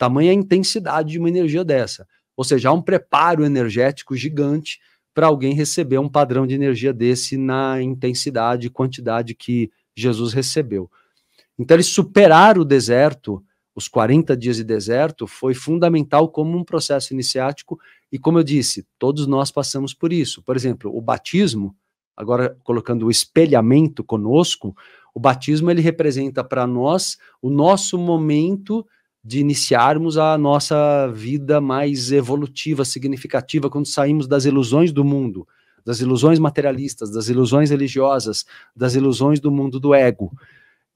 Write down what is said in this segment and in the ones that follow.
Tamanha a intensidade de uma energia dessa. Ou seja, há um preparo energético gigante para alguém receber um padrão de energia desse na intensidade e quantidade que Jesus recebeu. Então, ele superar o deserto, os 40 dias de deserto, foi fundamental como um processo iniciático, e como eu disse, todos nós passamos por isso. Por exemplo, o batismo, agora colocando o espelhamento conosco, o batismo ele representa para nós o nosso momento de iniciarmos a nossa vida mais evolutiva, significativa, quando saímos das ilusões do mundo, das ilusões materialistas, das ilusões religiosas, das ilusões do mundo do ego.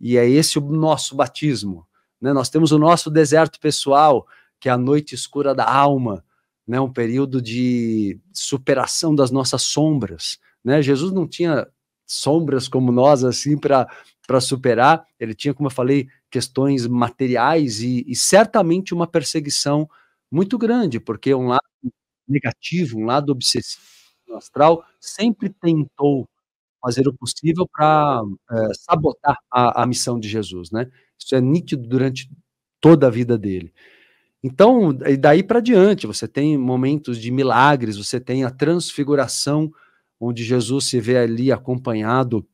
E é esse o nosso batismo. Né? Nós temos o nosso deserto pessoal, que é a noite escura da alma, né? um período de superação das nossas sombras. Né? Jesus não tinha sombras como nós assim para superar, ele tinha, como eu falei, questões materiais e, e certamente uma perseguição muito grande, porque um lado negativo, um lado obsessivo astral sempre tentou fazer o possível para é, sabotar a, a, missão de Jesus, né? Isso é nítido durante toda a vida dele. Então, e daí para diante, você tem momentos de milagres, você tem a transfiguração, onde Jesus se vê ali acompanhado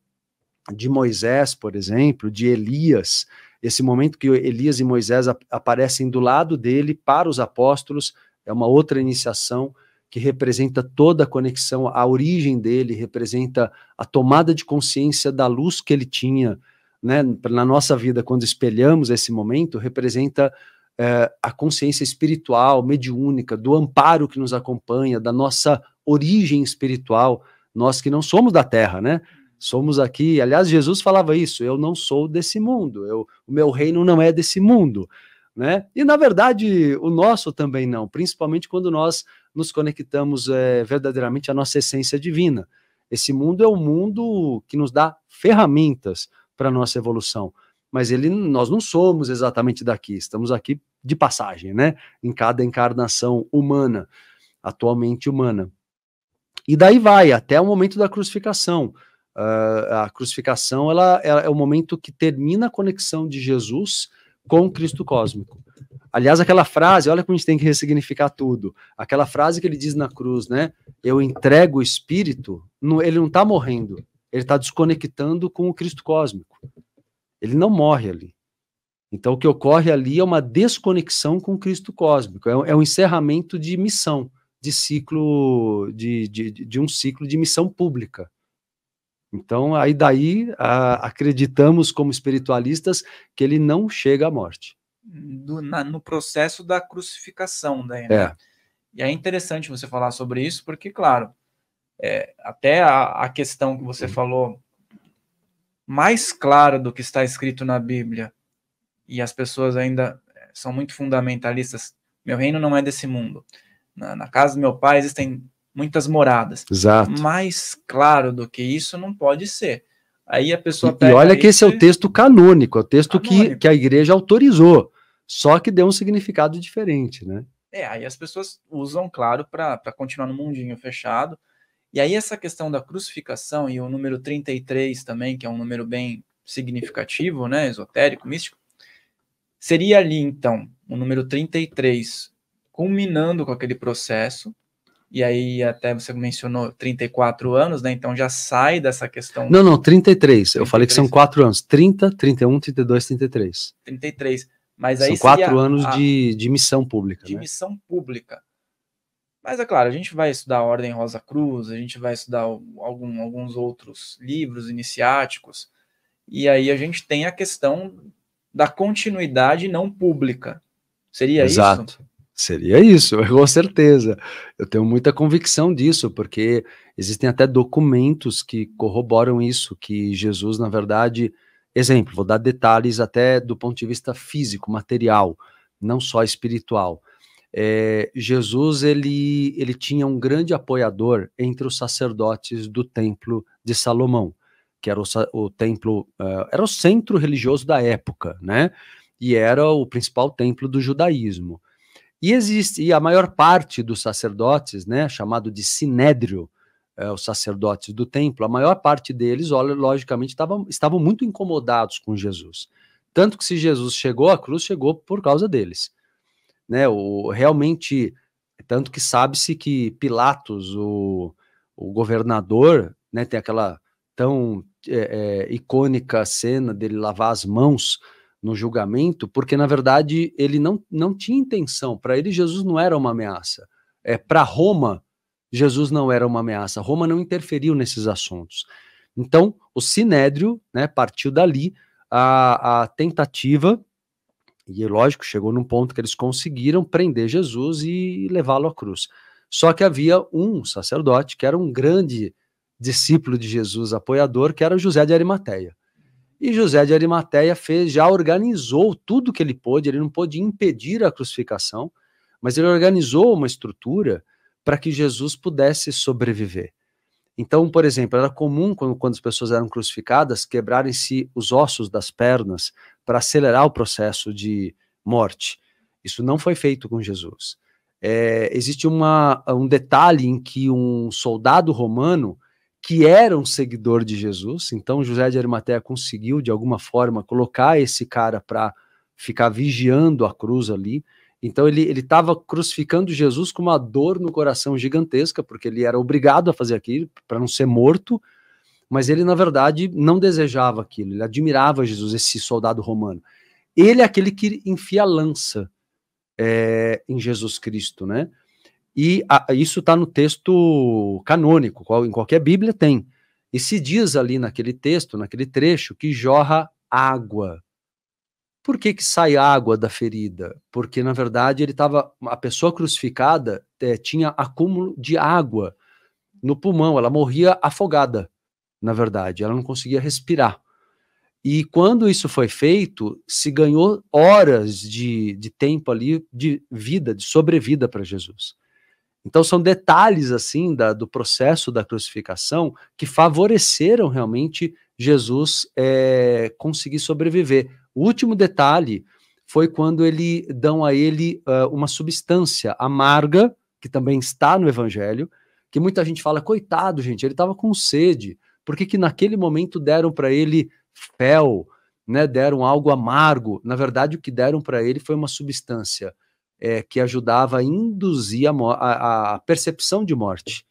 de Moisés, por exemplo, de Elias, esse momento que Elias e Moisés aparecem do lado dele para os apóstolos é uma outra iniciação que representa toda a conexão, a origem dele, representa a tomada de consciência da luz que ele tinha. Né? Na nossa vida, quando espelhamos esse momento, representa é, a consciência espiritual, mediúnica, do amparo que nos acompanha, da nossa origem espiritual, nós que não somos da terra, né? Somos aqui, aliás, Jesus falava isso: eu não sou desse mundo, eu, o meu reino não é desse mundo. Né? E na verdade, o nosso também não, principalmente quando nós nos conectamos é, verdadeiramente à nossa essência divina. Esse mundo é o um mundo que nos dá ferramentas para a nossa evolução, mas ele, nós não somos exatamente daqui, estamos aqui de passagem, né? Em cada encarnação humana, atualmente humana. E daí vai até o momento da crucificação. Uh, a crucificação ela, ela, é o momento que termina a conexão de Jesus com Cristo cósmico. Aliás, aquela frase, olha como a gente tem que ressignificar tudo. Aquela frase que ele diz na cruz, né? Eu entrego o espírito, ele não está morrendo, ele está desconectando com o Cristo cósmico. Ele não morre ali. Então, o que ocorre ali é uma desconexão com o Cristo cósmico, é, é um encerramento de missão, de ciclo, de, de, de um ciclo de missão pública. Então, aí daí a, acreditamos como espiritualistas que ele não chega à morte. Do, na, no processo da crucificação, daí, né? É. E é interessante você falar sobre isso, porque, claro, é, até a, a, questão que você falou, mais clara do que está escrito na Bíblia, e as pessoas ainda é, são muito fundamentalistas, meu reino não é desse mundo. Na, na casa do meu pai existem muitas moradas. Exato. Mais claro do que isso não pode ser. Aí a pessoa E, e olha que esse é o texto canônico, é o texto que, que a igreja autorizou, só que deu um significado diferente, né? É, aí as pessoas usam, claro, para continuar no mundinho fechado. E aí essa questão da crucificação e o número 33 também, que é um número bem significativo, né, esotérico, místico, seria ali então o número 33 culminando com aquele processo e aí até você mencionou 34 anos, né? Então já sai dessa questão. Não, não, 33. 33. Eu falei que são 4 anos. 30, 31, 32, 33. 33. Mas aí são 4 anos a... de, de missão pública. De né? missão pública. Mas é claro, a gente vai estudar a Ordem Rosa Cruz, a gente vai estudar algum, alguns outros livros iniciáticos, e aí a gente tem a questão da continuidade não pública. Seria Exato. isso? Seria isso, com certeza. Eu tenho muita convicção disso, porque existem até documentos que corroboram isso, que Jesus, na verdade, exemplo, vou dar detalhes até do ponto de vista físico, material, não só espiritual. É, Jesus ele, ele tinha um grande apoiador entre os sacerdotes do templo de Salomão, que era o, o templo, uh, era o centro religioso da época, né? E era o principal templo do judaísmo. E existe, e a maior parte dos sacerdotes, né, chamado de sinédrio, é, os sacerdotes do templo, a maior parte deles, olha, logicamente, tavam, estavam muito incomodados com Jesus. Tanto que se Jesus chegou, a cruz chegou por causa deles. Né, o, realmente, tanto que sabe-se que Pilatos, o, o governador, né, tem aquela tão é, é, icônica cena dele lavar as mãos no julgamento, porque na verdade ele não, não tinha intenção. Para ele, Jesus não era uma ameaça. É, Para Roma, Jesus não era uma ameaça. Roma não interferiu nesses assuntos. Então, o Sinédrio né, partiu dali a, a tentativa, e é lógico, chegou num ponto que eles conseguiram prender Jesus e levá-lo à cruz. Só que havia um sacerdote que era um grande discípulo de Jesus, apoiador, que era José de Arimateia. E José de Arimateia fez, já organizou tudo que ele pôde, ele não pôde impedir a crucificação, mas ele organizou uma estrutura para que Jesus pudesse sobreviver. Então, por exemplo, era comum quando, quando as pessoas eram crucificadas quebrarem-se os ossos das pernas para acelerar o processo de morte. Isso não foi feito com Jesus. É, existe uma, um detalhe em que um soldado romano que era um seguidor de Jesus. Então, José de Arimateia conseguiu, de alguma forma, colocar esse cara para ficar vigiando a cruz ali. Então, ele estava crucificando Jesus com uma dor no coração gigantesca, porque ele era obrigado a fazer aquilo para não ser morto. Mas ele, na verdade, não desejava aquilo. Ele admirava Jesus, esse soldado romano. Ele é aquele que enfia a lança é, em Jesus Cristo, né? e a, isso está no texto canônico, qual, em qualquer Bíblia tem. E se diz ali naquele texto, naquele trecho, que jorra água. Por que, que sai água da ferida? Porque, na verdade, ele estava. A pessoa crucificada é, tinha acúmulo de água no pulmão, ela morria afogada, na verdade, ela não conseguia respirar. E quando isso foi feito, se ganhou horas de, de tempo ali de vida, de sobrevida para Jesus. Então são detalhes assim da, do processo da crucificação que favoreceram realmente Jesus é, conseguir sobreviver. O último detalhe foi quando ele dão a ele uh, uma substância amarga que também está no Evangelho, que muita gente fala coitado gente, ele estava com sede. Por que, que naquele momento deram para ele fel, né? Deram algo amargo. Na verdade, o que deram para ele foi uma substância é, que ajudava a induzir a, a, a percepção de morte.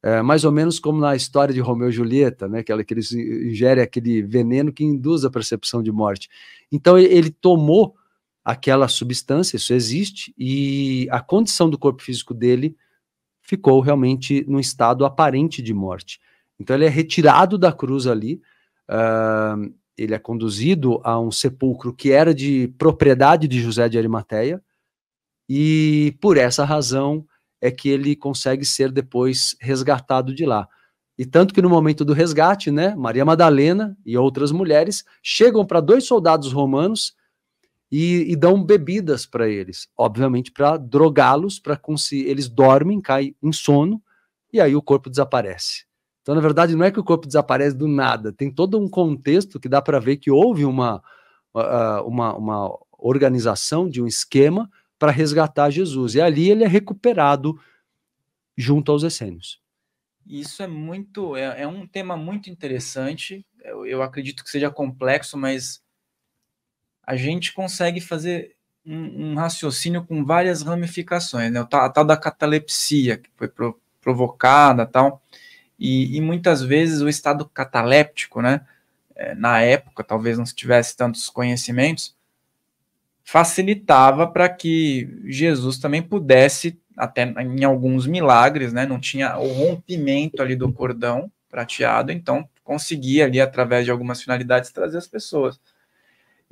É, mais ou menos como na história de Romeu e Julieta, né, que, ela, que eles ingerem aquele veneno que induz a percepção de morte. Então ele, tomou aquela substância, isso existe, e a condição do corpo físico dele ficou realmente num estado aparente de morte. Então ele é retirado da cruz ali, uh, ele é conduzido a um sepulcro que era de propriedade de José de Arimateia, e por essa razão é que ele consegue ser depois resgatado de lá. E tanto que no momento do resgate, né, Maria Madalena e outras mulheres chegam para dois soldados romanos e, e dão bebidas para eles, obviamente para drogá-los, para eles dormem, caem em sono e aí o corpo desaparece. Então, na verdade, não é que o corpo desaparece do nada, tem todo um contexto que dá para ver que houve uma, uma, uma organização de um esquema para resgatar Jesus. E ali ele é recuperado junto aos essênios. Isso é muito, é, é um tema muito interessante. Eu, eu, acredito que seja complexo, mas a gente consegue fazer um, um raciocínio com várias ramificações, né? A tal da catalepsia que foi pro, provocada, tal. E, e, muitas vezes o estado cataléptico, né? É, na época, talvez não se tivesse tantos conhecimentos, facilitava para que Jesus também pudesse, até em alguns milagres, né, não tinha o rompimento ali do cordão prateado, então conseguia ali, através de algumas finalidades, trazer as pessoas.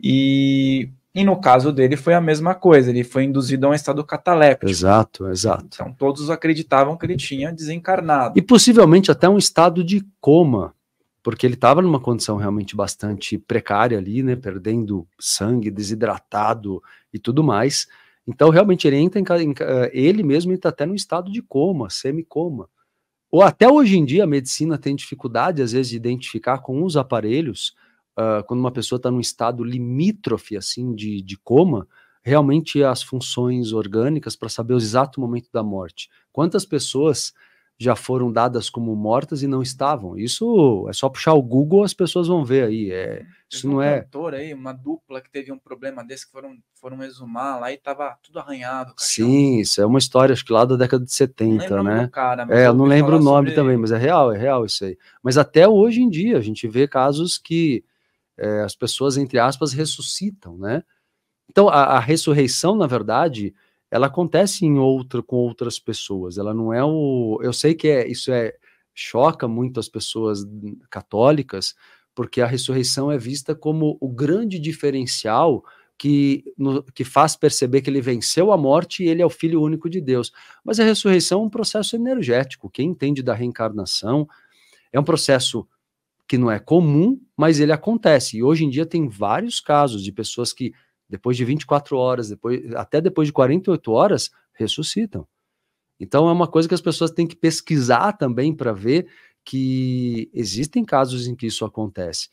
E, e no caso dele foi a mesma coisa, ele foi induzido a um estado cataléptico. Exato, exato. Então todos acreditavam que ele tinha desencarnado. E possivelmente até um estado de coma, porque ele estava numa condição realmente bastante precária ali, né, perdendo sangue, desidratado e tudo mais. Então, realmente, ele entra em, em ele mesmo está até no estado de coma, semicoma. Ou até hoje em dia a medicina tem dificuldade, às vezes, de identificar com os aparelhos, uh, quando uma pessoa está num estado limítrofe, assim, de, de coma, realmente as funções orgânicas para saber o exato momento da morte. Quantas pessoas já foram dadas como mortas e não estavam. Isso é só puxar o Google, as pessoas vão ver aí. É, isso um não é. cantor aí, uma dupla que teve um problema desse que foram, foram exumar lá e tava tudo arranhado. Sim, isso é uma história, acho que lá da década de 70, né? Cara, é, eu não lembro o nome sobre... também, mas é real, é real isso aí. Mas até hoje em dia a gente vê casos que é, as pessoas, entre aspas, ressuscitam, né? Então a, a ressurreição, na verdade, ela acontece em outra com outras pessoas. Ela não é o. Eu sei que é, isso é choca muito as pessoas católicas, porque a ressurreição é vista como o grande diferencial que, no, que faz perceber que ele venceu a morte e ele é o filho único de Deus. Mas a ressurreição é um processo energético. Quem entende da reencarnação é um processo que não é comum, mas ele acontece. E hoje em dia tem vários casos de pessoas que depois de 24 horas, depois, até depois de 48 horas, ressuscitam. Então é uma coisa que as pessoas têm que pesquisar também para ver que existem casos em que isso acontece.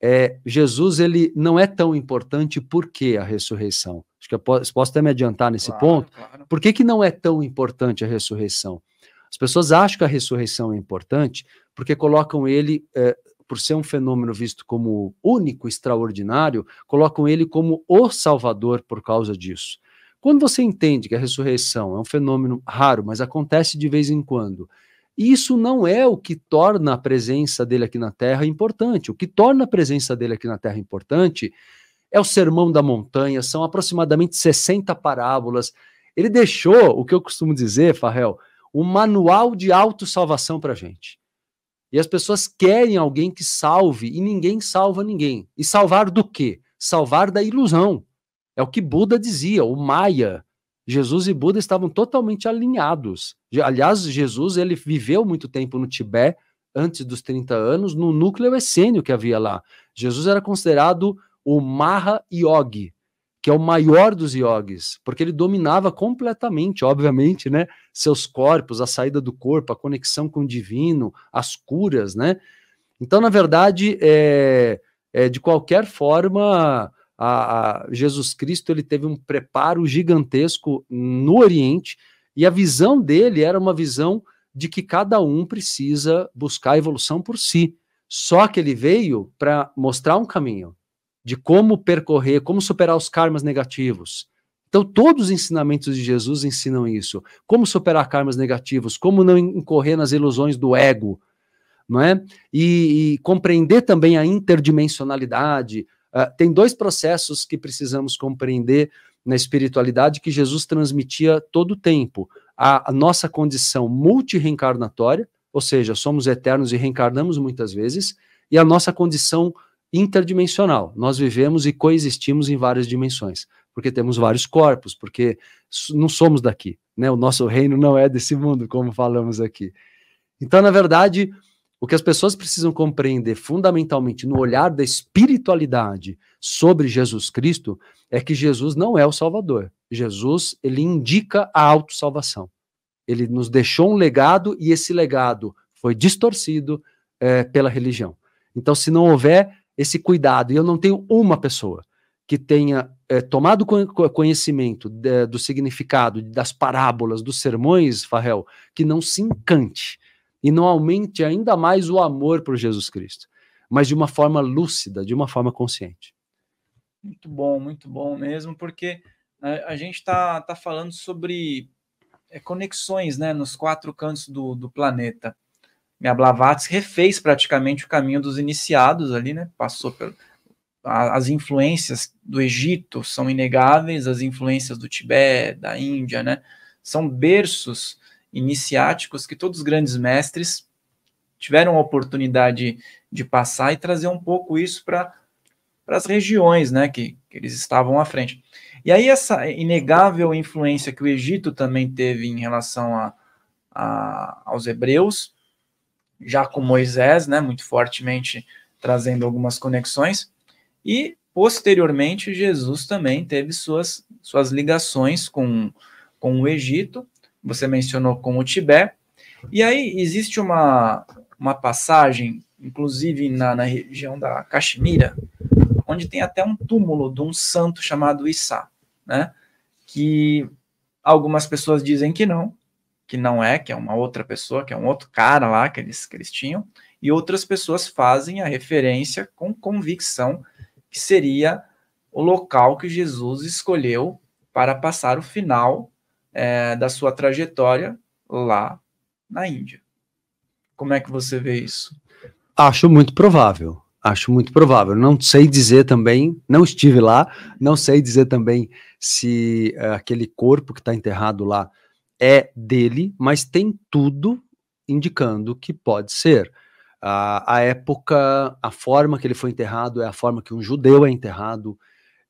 É, Jesus ele não é tão importante porque a ressurreição. Acho que eu posso, posso até me adiantar nesse claro, ponto. Claro. Por que, que não é tão importante a ressurreição? As pessoas acham que a ressurreição é importante porque colocam ele é, por ser um fenômeno visto como único, extraordinário, colocam ele como o Salvador por causa disso. Quando você entende que a ressurreição é um fenômeno raro, mas acontece de vez em quando, isso não é o que torna a presença dele aqui na Terra importante. O que torna a presença dele aqui na Terra importante é o Sermão da Montanha, são aproximadamente 60 parábolas. Ele deixou o que eu costumo dizer, Farrell, um manual de autossalvação para a gente. E as pessoas querem alguém que salve e ninguém salva ninguém. E salvar do quê? Salvar da ilusão. É o que Buda dizia, o Maia. Jesus e Buda estavam totalmente alinhados. Aliás, Jesus ele viveu muito tempo no Tibete, antes dos 30 anos, no núcleo essênio que havia lá. Jesus era considerado o Maha Yogi, que é o maior dos iogues porque ele dominava completamente, obviamente, né, seus corpos, a saída do corpo, a conexão com o divino, as curas, né? Então, na verdade, é, é de qualquer forma, a, a Jesus Cristo ele teve um preparo gigantesco no Oriente e a visão dele era uma visão de que cada um precisa buscar a evolução por si. Só que ele veio para mostrar um caminho de como percorrer, como superar os karmas negativos. Então, todos os ensinamentos de Jesus ensinam isso. Como superar karmas negativos, como não incorrer nas ilusões do ego, não é? E, e compreender também a interdimensionalidade. Uh, tem dois processos que precisamos compreender na espiritualidade que Jesus transmitia todo o tempo. A, a nossa condição multireencarnatória, ou seja, somos eternos e reencarnamos muitas vezes, e a nossa condição interdimensional. Nós vivemos e coexistimos em várias dimensões, porque temos vários corpos, porque não somos daqui, né? O nosso reino não é desse mundo, como falamos aqui. Então, na verdade, o que as pessoas precisam compreender fundamentalmente no olhar da espiritualidade sobre Jesus Cristo é que Jesus não é o Salvador. Jesus, ele indica a autossalvação. Ele nos deixou um legado e esse legado foi distorcido é, pela religião. Então, se não houver esse cuidado. E eu não tenho uma pessoa que tenha é, tomado conhecimento de, do significado das parábolas, dos sermões, Farrell, que não se encante e não aumente ainda mais o amor por Jesus Cristo, mas de uma forma lúcida, de uma forma consciente. Muito bom, muito bom mesmo, porque a, né, a gente está tá falando sobre é, conexões né, nos quatro cantos do, do planeta a Blavatsky refez praticamente o caminho dos iniciados ali, né? Passou pelo, as influências do Egito são inegáveis, as influências do Tibete, da Índia, né? São berços iniciáticos que todos os grandes mestres tiveram a oportunidade de passar e trazer um pouco isso para para as regiões né, que, que, eles estavam à frente. E aí, essa inegável influência que o Egito também teve em relação a, a aos hebreus, já com Moisés, né, muito fortemente trazendo algumas conexões, e posteriormente Jesus também teve suas, suas ligações com, com o Egito, você mencionou com o Tibete, e aí existe uma, uma passagem, inclusive na, na região da Caxemira, onde tem até um túmulo de um santo chamado Issa, né, que algumas pessoas dizem que não, que não é, que é uma outra pessoa, que é um outro cara lá que eles, que eles tinham, e outras pessoas fazem a referência com convicção que seria o local que Jesus escolheu para passar o final é, da sua trajetória lá na Índia. Como é que você vê isso? Acho muito provável. Acho muito provável. Não sei dizer também, não estive lá, não sei dizer também se uh, aquele corpo que está enterrado lá é dele, mas tem tudo indicando que pode ser. A, a época, a forma que ele foi enterrado é a forma que um judeu é enterrado.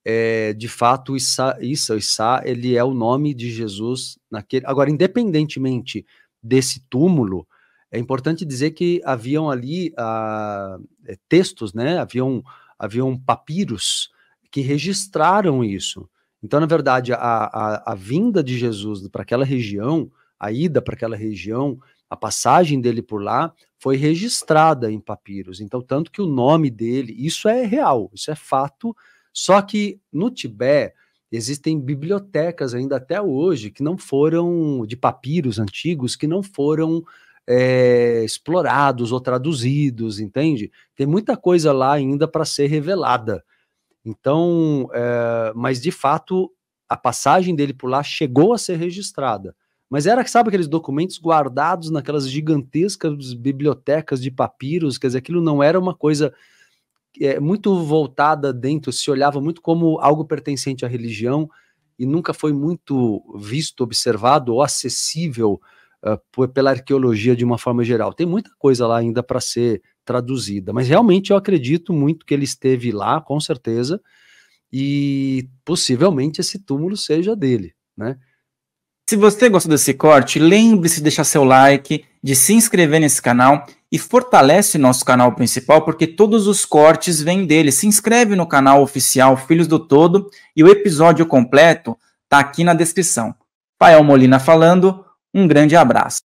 É, de fato, Issa, Issa, Issa, ele é o nome de Jesus naquele. Agora, independentemente desse túmulo, é importante dizer que haviam ali ah, é, textos, né? Haviam, haviam papiros que registraram isso. Então, na verdade, a, a, a vinda de Jesus para aquela região, a ida para aquela região, a passagem dele por lá foi registrada em papiros. Então, tanto que o nome dele, isso é real, isso é fato. Só que no Tibete existem bibliotecas ainda até hoje que não foram de papiros antigos que não foram é, explorados ou traduzidos, entende? Tem muita coisa lá ainda para ser revelada. Então, é, mas de fato, a passagem dele por lá chegou a ser registrada. Mas era, sabe, aqueles documentos guardados naquelas gigantescas bibliotecas de papiros, quer dizer, aquilo não era uma coisa é, muito voltada dentro, se olhava muito como algo pertencente à religião e nunca foi muito visto, observado ou acessível uh, pela arqueologia de uma forma geral. Tem muita coisa lá ainda para ser traduzida, mas realmente eu acredito muito que ele esteve lá, com certeza, e possivelmente esse túmulo seja dele, né? Se você gostou desse corte, lembre-se de deixar seu like, de se inscrever nesse canal e fortalece nosso canal principal porque todos os cortes vêm dele. Se inscreve no canal oficial Filhos do Todo e o episódio completo tá aqui na descrição. Pael Molina falando, um grande abraço